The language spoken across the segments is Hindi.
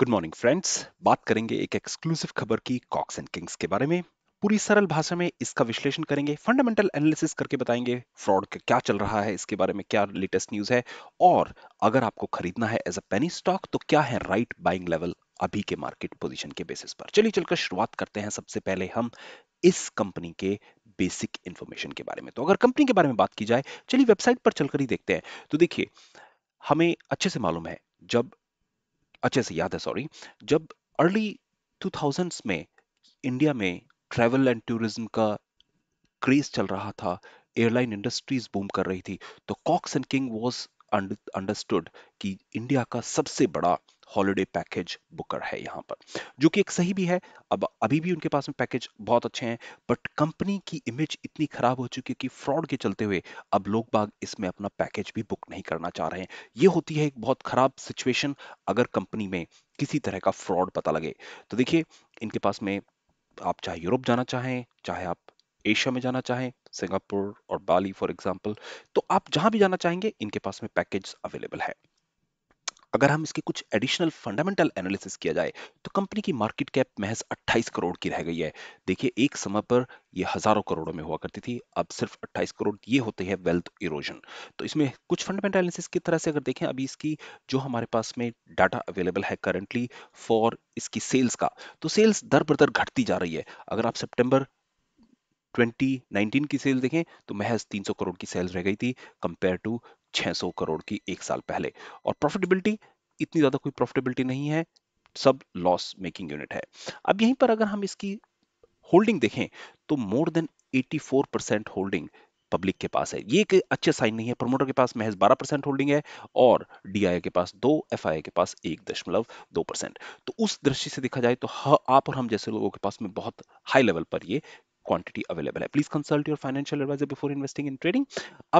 गुड मॉर्निंग फ्रेंड्स बात करेंगे एक एक्सक्लूसिव खबर की कॉक्स एंड किंग्स के बारे में पूरी सरल भाषा में इसका विश्लेषण करेंगे फंडामेंटल एनालिसिस करके बताएंगे फ्रॉड का क्या चल रहा है इसके बारे में क्या लेटेस्ट न्यूज है और अगर आपको खरीदना है एज अ पेनी स्टॉक तो क्या है राइट बाइंग लेवल अभी के मार्केट पोजिशन के बेसिस पर चलिए चलकर शुरुआत करते हैं सबसे पहले हम इस कंपनी के बेसिक इंफॉर्मेशन के बारे में तो अगर कंपनी के बारे में बात की जाए चलिए वेबसाइट पर चलकर ही देखते हैं तो देखिए हमें अच्छे से मालूम है जब अच्छे से याद है सॉरी जब अर्ली 2000s में इंडिया में ट्रैवल एंड टूरिज्म का क्रेज चल रहा था एयरलाइन इंडस्ट्रीज बूम कर रही थी तो Cox and king was understood कि इंडिया का सबसे बड़ा हॉलीडे पैकेज बुकर है यहाँ पर जो कि एक सही भी है अब अभी भी उनके पास में पैकेज बहुत अच्छे हैं बट कंपनी की इमेज इतनी खराब हो चुकी है कि फ्रॉड के चलते हुए अब लोग बाग इसमें अपना पैकेज भी बुक नहीं करना चाह रहे हैं ये होती है एक बहुत खराब सिचुएशन अगर कंपनी में किसी तरह का फ्रॉड पता लगे तो देखिए इनके पास में आप चाहे यूरोप जाना चाहें चाहे आप एशिया में जाना चाहें सिंगापुर और बाली फॉर एग्जाम्पल तो आप जहां भी जाना चाहेंगे इनके पास में पैकेज अवेलेबल है अगर हम इसके कुछ एडिशनल फंडामेंटल एनालिसिस किया जाए तो कंपनी की मार्केट कैप महज 28 करोड़ की रह गई है देखिए एक समय पर यह हजारों करोड़ों में हुआ करती थी अब सिर्फ 28 करोड़ ये होते हैं वेल्थ इरोजन तो इसमें कुछ फंडामेंटल एनालिसिस की तरह से अगर देखें अभी इसकी जो हमारे पास में डाटा अवेलेबल है करंटली फॉर इसकी सेल्स का तो सेल्स दर बदर घटती जा रही है अगर आप सेप्टेम्बर 2019 की सेल देखें तो महज 300 करोड़ की सेल्स रह गई थी कंपेयर टू 600 करोड़ की एक साल पहले और प्रॉफिटेबिलिटी इतनी ज़्यादा कोई प्रॉफिटेबिलिटी नहीं है सब लॉस मेकिंग यूनिट है अब यहीं पर अगर हम इसकी होल्डिंग देखें तो more than 84 percent holding public के पास है ये एक अच्छे साइन नहीं है प्रमोटर के पास महज 12 परसेंट होल्डिंग है और डीआईए के पास दो एफ के पास एक दशमलव दो परसेंट तो उस दृष्टि से देखा जाए तो आप और हम जैसे लोगों के पास में बहुत हाई लेवल पर ये क्वांटिटी अवेलेबल है please consult your financial advisor before investing in trading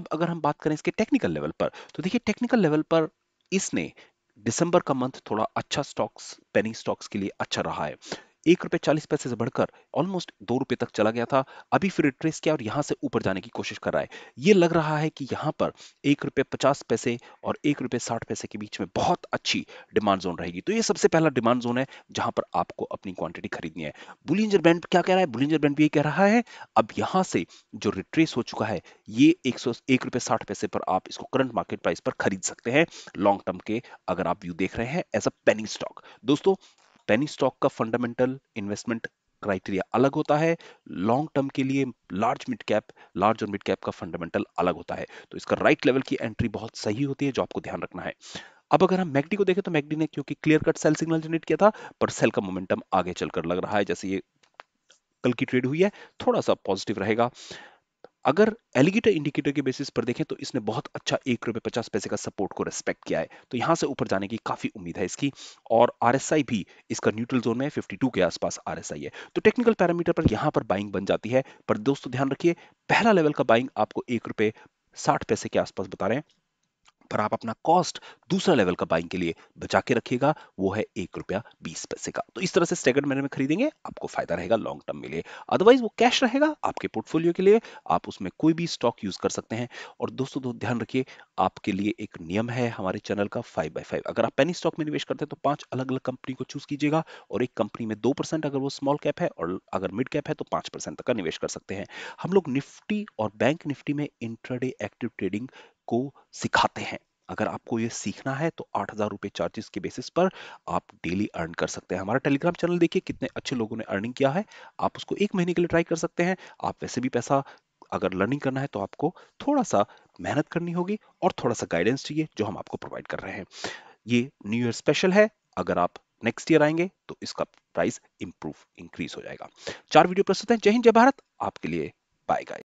अब अगर हम बात करें इसके टेक्निकल लेवल पर तो देखिए टेक्निकल लेवल पर इसने दिसंबर का मंथ थोड़ा अच्छा स्टॉक्स पेनी स्टॉक्स के लिए अच्छा रहा है एक रुपए चालीस पैसे से बढ़कर ऑलमोस्ट दो रुपए तक चला गया था अभी फिर रिट्रेस किया और यहाँ से ऊपर जाने की कोशिश कर रहा है ये लग रहा है कि यहाँ पर एक रुपए पचास पैसे और एक रुपए साठ पैसे के बीच में बहुत अच्छी डिमांड जोन रहेगी तो ये सबसे पहला डिमांड जोन है जहां पर आपको अपनी क्वांटिटी खरीदनी है बुलिंजर बैंड क्या कह रहा है बुलिंजर बैंड भी ये कह रहा है अब यहाँ से जो रिट्रेस हो चुका है ये एक सौ साठ पैसे पर आप इसको करंट मार्केट प्राइस पर खरीद सकते हैं लॉन्ग टर्म के अगर आप व्यू देख रहे हैं एज अ पेनिंग स्टॉक दोस्तों पेनी स्टॉक का फंडामेंटल इन्वेस्टमेंट क्राइटेरिया अलग होता है लॉन्ग टर्म के लिए लार्ज मिड कैप लार्ज और मिड कैप का फंडामेंटल अलग होता है तो इसका राइट right लेवल की एंट्री बहुत सही होती है जो आपको ध्यान रखना है अब अगर हम मैगडी को देखें तो मैगडी ने क्योंकि clear cut sell signal generate किया था पर सेल का मोमेंटम आगे चलकर लग रहा है जैसे ये कल की ट्रेड हुई है थोड़ा सा पॉजिटिव रहेगा अगर एलिगेटर इंडिकेटर के बेसिस पर देखें तो इसने बहुत अच्छा एक रुपये पचास पैसे का सपोर्ट को रेस्पेक्ट किया है तो यहाँ से ऊपर जाने की काफ़ी उम्मीद है इसकी और आर भी इसका न्यूट्रल जोन में फिफ्टी के आसपास आर है तो टेक्निकल पैरामीटर पर यहाँ पर बाइंग बन जाती है पर दोस्तों ध्यान रखिए पहला लेवल का बाइंग आपको एक रुपये साठ पैसे के आसपास बता रहे हैं पर आप अपना कॉस्ट दूसरा लेवल का बाइंग के लिए बचा के रखिएगा वो है एक रुपया बीस पैसे का तो इस तरह से स्टेगर्ड मैनर में खरीदेंगे आपको फायदा रहेगा लॉन्ग टर्म में लिए अदरवाइज वो कैश रहेगा आपके पोर्टफोलियो के लिए आप उसमें कोई भी स्टॉक यूज कर सकते हैं और दोस्तों दो ध्यान रखिए आपके लिए एक नियम है हमारे चैनल का फाइव बाई फाइव अगर आप पेनी स्टॉक में निवेश करते हैं तो पांच अलग अलग कंपनी को चूज कीजिएगा और एक कंपनी में दो परसेंट अगर वो स्मॉल कैप है और अगर मिड कैप है तो पांच परसेंट तक का निवेश कर सकते हैं हम लोग निफ्टी और बैंक निफ्टी में इंट्राडे एक्टिव ट्रेडिंग को सिखाते हैं अगर आपको ये सीखना है तो आठ हजार रुपए चार्जेस के बेसिस पर आप डेली अर्न कर सकते हैं हमारा टेलीग्राम चैनल देखिए कितने अच्छे लोगों ने अर्निंग किया है आप उसको एक महीने के लिए ट्राई कर सकते हैं आप वैसे भी पैसा अगर लर्निंग करना है तो आपको थोड़ा सा मेहनत करनी होगी और थोड़ा सा गाइडेंस चाहिए जो हम आपको प्रोवाइड कर रहे हैं ये न्यू ईयर स्पेशल है अगर आप नेक्स्ट ईयर आएंगे तो इसका प्राइस इंप्रूव इंक्रीज हो जाएगा चार वीडियो प्रस्तुत है जय हिंद जय भारत आपके लिए बाय बाय